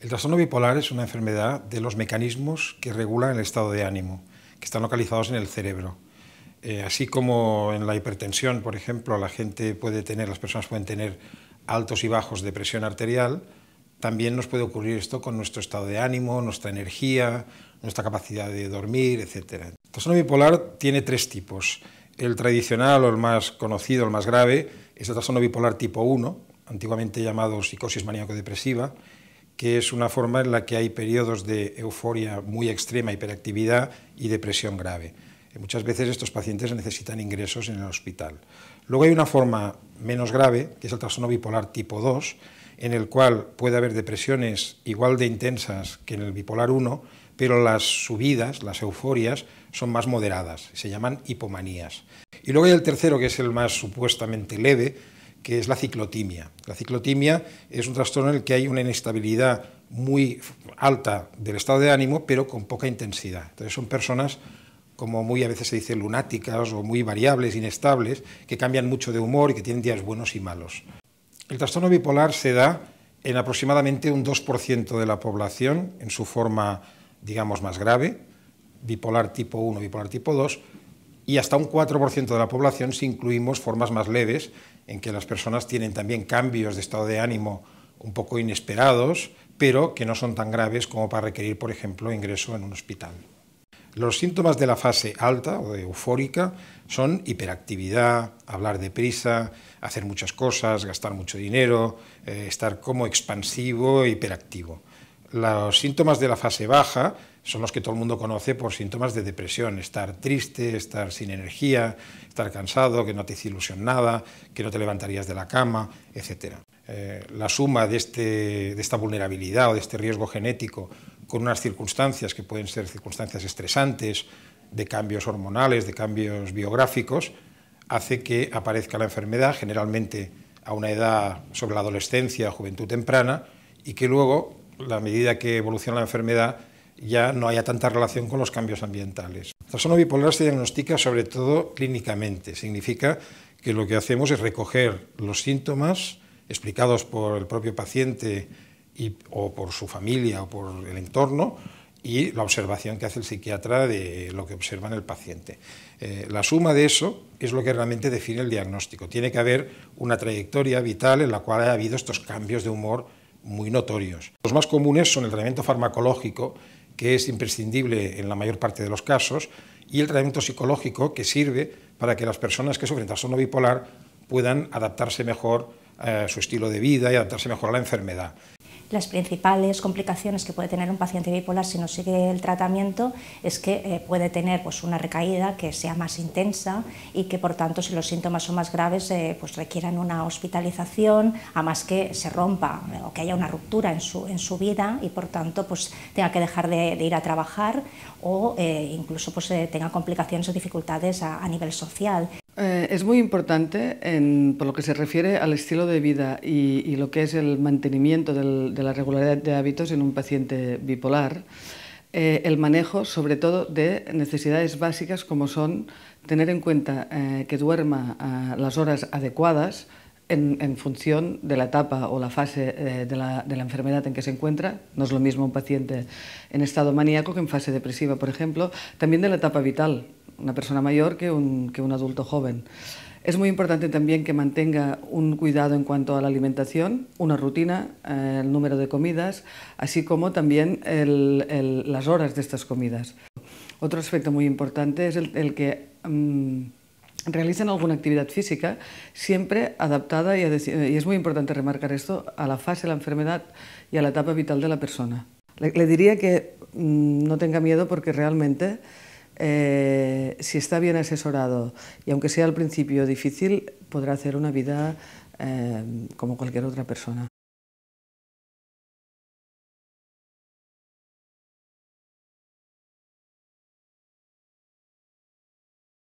El trastorno bipolar es una enfermedad de los mecanismos que regulan el estado de ánimo, que están localizados en el cerebro. Eh, así como en la hipertensión, por ejemplo, la gente puede tener, las personas pueden tener altos y bajos de presión arterial, también nos puede ocurrir esto con nuestro estado de ánimo, nuestra energía, nuestra capacidad de dormir, etc. El trastorno bipolar tiene tres tipos. El tradicional o el más conocido, el más grave, es el trastorno bipolar tipo 1, antiguamente llamado psicosis maníaco-depresiva, que es una forma en la que hay periodos de euforia muy extrema, hiperactividad y depresión grave. Eh, muchas veces estos pacientes necesitan ingresos en el hospital. Luego hay una forma menos grave, que es el trastorno bipolar tipo 2, en el cual puede haber depresiones igual de intensas que en el bipolar 1, pero las subidas, las euforias, son más moderadas, se llaman hipomanías. Y luego hay el tercero, que es el más supuestamente leve, que es la ciclotimia. La ciclotimia es un trastorno en el que hay una inestabilidad muy alta del estado de ánimo, pero con poca intensidad. Entonces son personas como muy a veces se dice lunáticas o muy variables, inestables, que cambian mucho de humor y que tienen días buenos y malos. El trastorno bipolar se da en aproximadamente un 2% de la población en su forma, digamos, más grave, bipolar tipo 1, bipolar tipo 2, y hasta un 4% de la población si incluimos formas más leves en que las personas tienen también cambios de estado de ánimo un poco inesperados, pero que no son tan graves como para requerir, por ejemplo, ingreso en un hospital. Los síntomas de la fase alta o de eufórica son hiperactividad, hablar deprisa, hacer muchas cosas, gastar mucho dinero, eh, estar como expansivo e hiperactivo. Los síntomas de la fase baja son los que todo el mundo conoce por síntomas de depresión, estar triste, estar sin energía, estar cansado, que no te ilusiona ilusión nada, que no te levantarías de la cama, etc. Eh, la suma de, este, de esta vulnerabilidad o de este riesgo genético con unas circunstancias que pueden ser circunstancias estresantes, de cambios hormonales, de cambios biográficos, hace que aparezca la enfermedad generalmente a una edad sobre la adolescencia juventud temprana y que luego la medida que evoluciona la enfermedad ya no haya tanta relación con los cambios ambientales. La trastorno bipolar se diagnostica sobre todo clínicamente. Significa que lo que hacemos es recoger los síntomas explicados por el propio paciente o por su familia o por el entorno y la observación que hace el psiquiatra de lo que observa en el paciente. Eh, la suma de eso es lo que realmente define el diagnóstico. Tiene que haber una trayectoria vital en la cual ha habido estos cambios de humor muy notorios. Los más comunes son el tratamiento farmacológico, que es imprescindible en la mayor parte de los casos, y el tratamiento psicológico, que sirve para que las personas que sufren trastorno bipolar puedan adaptarse mejor eh, a su estilo de vida y adaptarse mejor a la enfermedad las principales complicaciones que puede tener un paciente bipolar si no sigue el tratamiento es que eh, puede tener pues, una recaída que sea más intensa y que por tanto si los síntomas son más graves eh, pues, requieran una hospitalización, a más que se rompa eh, o que haya una ruptura en su, en su vida y por tanto pues, tenga que dejar de, ir a trabajar o incluso pues, tenga complicaciones o dificultades a nivel social. Eh, es muy importante por lo que se refiere al estilo de vida y, lo que es el mantenimiento de la regularidad de hábitos en un paciente bipolar, eh, el manejo sobre todo de necesidades básicas como son tener en cuenta eh, que duerma las horas adecuadas en, función de la etapa o la fase de la, de la enfermedad en que se encuentra. No es lo mismo un paciente en estado maníaco que en fase depresiva, por ejemplo, también de la etapa vital una persona mayor que un, que un adulto joven. Es muy importante también que mantenga un cuidado en cuanto a la alimentación, una rutina, eh, el número de comidas, así como también el, las horas de estas comidas. Otro aspecto muy importante es el, el que mm, realicen alguna actividad física, siempre adaptada, y, es muy importante remarcar esto, a la fase de la enfermedad y a la etapa vital de la persona. Le, diría que mm, no tenga miedo porque realmente eh, si está bien asesorado y aunque sea al principio difícil, podrá hacer una vida eh, como cualquier otra persona.